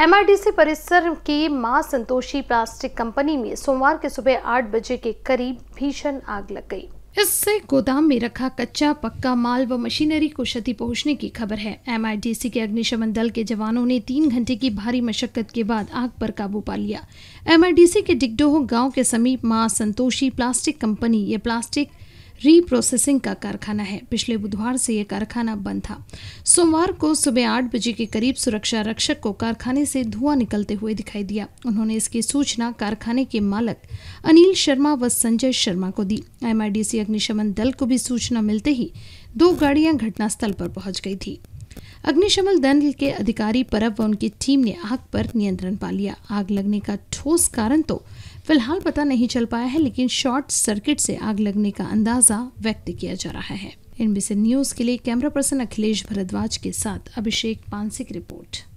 MRDC परिसर की मां संतोषी प्लास्टिक कंपनी में सोमवार के सुबह आठ बजे के करीब भीषण आग लग गई इससे गोदाम में रखा कच्चा पक्का माल व मशीनरी को क्षति पहुंचने की खबर है एमआईडीसी के अग्निशमन दल के जवानों ने तीन घंटे की भारी मशक्कत के बाद आग पर काबू पा लिया एमआईडीसी के डिगडोह गांव के समीप मां संतोषी प्लास्टिक कंपनी ये प्लास्टिक रीप्रोसेसिंग का कारखाना है पिछले बुधवार से यह कारखाना बंद था सोमवार को सुबह आठ बजे के करीब सुरक्षा रक्षक को कारखाने से धुआं निकलते हुए दिखाई दिया उन्होंने इसकी सूचना कारखाने के मालक अनिल शर्मा व संजय शर्मा को दी एमआईडीसी अग्निशमन दल को भी सूचना मिलते ही दो गाड़ियां घटनास्थल पर पहुंच गई थी अग्निशमन दल के अधिकारी परब व उनकी टीम ने आग पर नियंत्रण पा लिया आग लगने का ठोस कारण तो फिलहाल पता नहीं चल पाया है लेकिन शॉर्ट सर्किट से आग लगने का अंदाजा व्यक्त किया जा रहा है एनबीसी न्यूज के लिए कैमरा पर्सन अखिलेश भरद्वाज के साथ अभिषेक पानसिक की रिपोर्ट